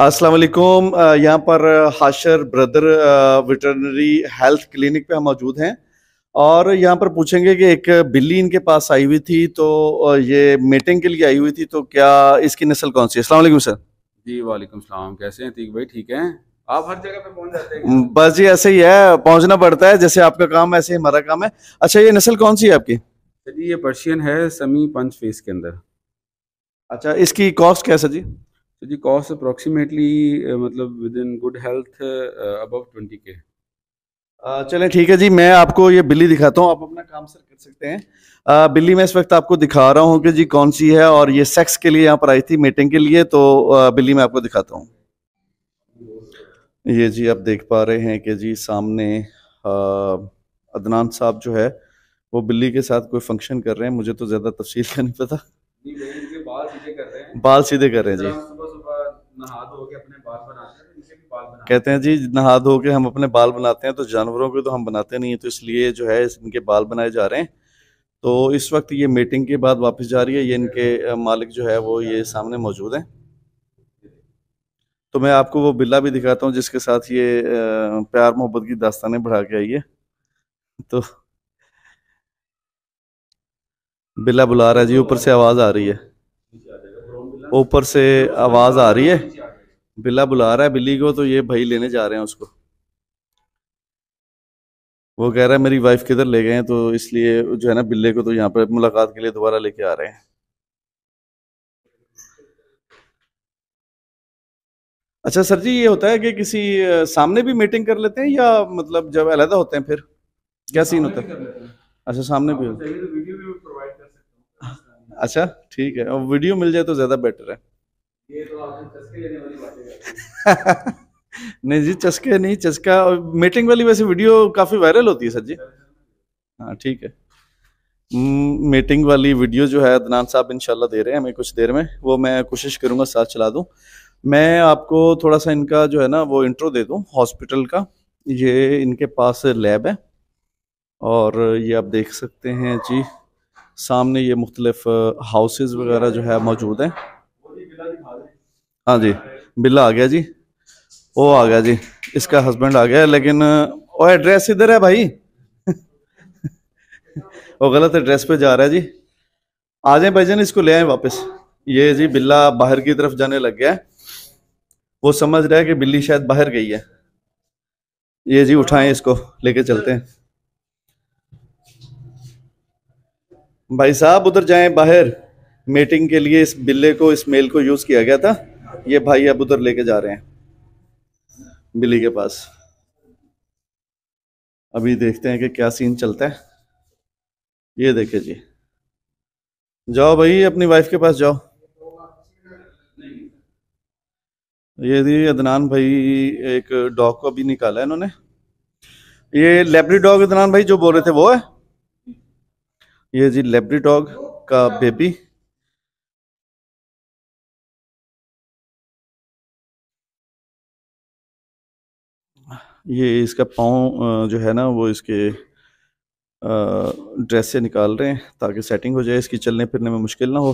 अस्सलाम वालेकुम यहाँ पर Hashar brother veterinary health clinic पे हम मौजूद हैं और यहाँ पर पूछेंगे कि एक बिल्ली इनके पास आई हुई थी तो ये मीटिंग के लिए आई हुई थी तो क्या इसकी नस्ल कौन सी अस्सलाम वालेकुम सर जी वालेकुम सलाम कैसे हैं ठीक भाई ठीक हैं आप हर जगह पे पहुंच जाते हैं बस जी ऐसे ही है पहुंचना पड़ता है जैसे आपका काम ऐसे ही हमारा काम है अच्छा ये नस्ल कौन सी है आपकी जी ये पर्शियन है समी पंच फेस के अंदर अच्छा इसकी कॉस्ट कैसा जी तो जी कॉस्ट अप्रोक्सीमेटली मतलब within good health above twenty K चले ठीक है जी मैं आपको ये बिल्ली दिखाता हूँ आप अपना काम सर कर सकते हैं आ, बिल्ली मैं इस वक्त आपको दिखा रहा हूँ कि जी कौन सी है और ये सेक्स के लिए यहाँ पर आई थी मीटिंग के लिए तो आ, बिल्ली मैं आपको दिखाता हूँ ये जी आप देख पा रहे हैं कि जी सामने आ, अदनान साहब जो है वो बिल्ली के साथ कोई फंक्शन कर रहे हैं मुझे तो ज़्यादा तफसील का नहीं पता बाल सीधे कर रहे हैं जी तो कहते हैं जी नहा धो के हम अपने बाल बनाते हैं तो जानवरों के तो हम बनाते नहीं है तो इसलिए जो है इनके बाल बनाए जा रहे हैं तो इस वक्त ये मीटिंग के बाद वापस जा रही है ये इनके मालिक जो है वो ये सामने मौजूद हैं तो मैं आपको वो बिल्ला भी दिखाता हूँ जिसके साथ ये प्यार मोहब्बत की दास्तानें बढ़ा के आई है तो बिल्ला बुला रहा है जी ऊपर से आवाज़ आ रही है ऊपर से आवाज़ आ रही है बिल्ला बुला रहा है बिल्ली को तो ये भाई लेने जा रहे हैं उसको वो कह रहा है मेरी वाइफ किधर ले गए हैं तो इसलिए जो है ना बिल्ले को तो यहाँ पर मुलाकात के लिए दोबारा लेके आ रहे हैं अच्छा सर जी ये होता है कि किसी सामने भी मीटिंग कर लेते हैं या मतलब जब अलहदा होते हैं फिर क्या सीन होता है अच्छा सामने भी होता है अच्छा ठीक है और वीडियो मिल जाए तो ज़्यादा बेटर है ये तो चस्के लेने वाली नहीं जी चस्के नहीं चस्का और मीटिंग वाली वैसे वीडियो काफ़ी वायरल होती है सर जी हाँ ठीक है मीटिंग हम्म, वाली वीडियो जो है अदनान साहब इनशाला दे रहे हैं हमें कुछ देर में वो मैं कोशिश करूंगा साथ चला दूँ मैं आपको थोड़ा सा इनका जो है ना वो इंट्रो दे दूँ हॉस्पिटल का ये इनके पास लैब है और ये आप देख सकते हैं जी सामने ये मुख्तलिफ हाउसेज वगैरह जो है मौजूद हैं हाँ जी बिल्ला आ गया जी वो आ गया जी इसका हस्बैंड आ गया लेकिन वो एड्रेस इधर है भाई वो गलत एड्रेस पे जा रहा है जी आ जाए भाई जान इसको ले आए वापस ये जी बिल्ला बाहर की तरफ जाने लग गया है वो समझ रहा है कि बिल्ली शायद बाहर गई है ये जी उठाएं इसको लेके चलते हैं भाई साहब उधर जाएं बाहर मीटिंग के लिए इस बिल्ले को इस मेल को यूज़ किया गया था ये भाई अब उधर लेके जा रहे हैं बिल्ली के पास अभी देखते हैं कि क्या सीन चलता है ये देखे जी जाओ भाई अपनी वाइफ के पास जाओ ये जी अदनान भाई एक डॉग को अभी निकाला है इन्होंने ये लेबरी डॉग अदनान भाई जो बोल रहे थे वो है ये जी लेबरी डॉग का हाँ। बेबी ये इसका पाँव जो है ना वो इसके ड्रेस से निकाल रहे हैं ताकि सेटिंग हो जाए इसकी चलने फिरने में मुश्किल ना हो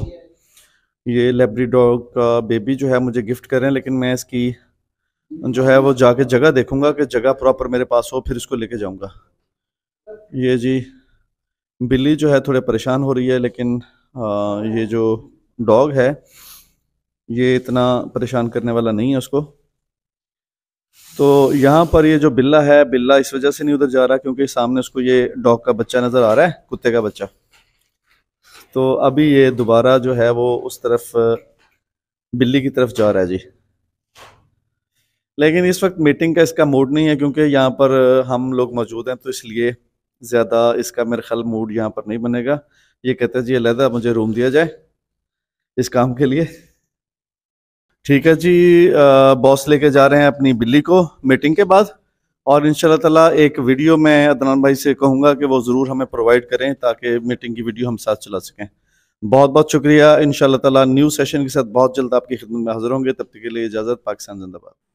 ये लेबरी डॉग का बेबी जो है मुझे गिफ्ट कर रहे हैं लेकिन मैं इसकी जो है वो जाके जगह देखूंगा कि जगह प्रॉपर मेरे पास हो फिर इसको लेके जाऊंगा ये जी बिल्ली जो है थोड़े परेशान हो रही है लेकिन आ, ये जो डॉग है ये इतना परेशान करने वाला नहीं है उसको तो यहाँ पर ये जो बिल्ला है बिल्ला इस वजह से नहीं उधर जा रहा क्योंकि सामने उसको ये डॉग का बच्चा नज़र आ रहा है कुत्ते का बच्चा तो अभी ये दोबारा जो है वो उस तरफ बिल्ली की तरफ जा रहा है जी लेकिन इस वक्त मीटिंग का इसका मूड नहीं है क्योंकि यहाँ पर हम लोग मौजूद हैं तो इसलिए ज़्यादा इसका मेरे ख्याल मूड यहाँ पर नहीं बनेगा ये कहते हैं जी अलहदा मुझे रूम दिया जाए इस काम के लिए ठीक है जी बॉस लेके जा रहे हैं अपनी बिल्ली को मीटिंग के बाद और इन ताला एक वीडियो मैं अदनान भाई से कहूँगा कि वो ज़रूर हमें प्रोवाइड करें ताकि मीटिंग की वीडियो हम साथ चला सकें बहुत बहुत शुक्रिया इन ताला न्यू सेशन के साथ बहुत जल्द आपकी खिदमत में हाजिर होंगे तब तक के लिए इजाज़त पाकिस्तान जिंदाबाद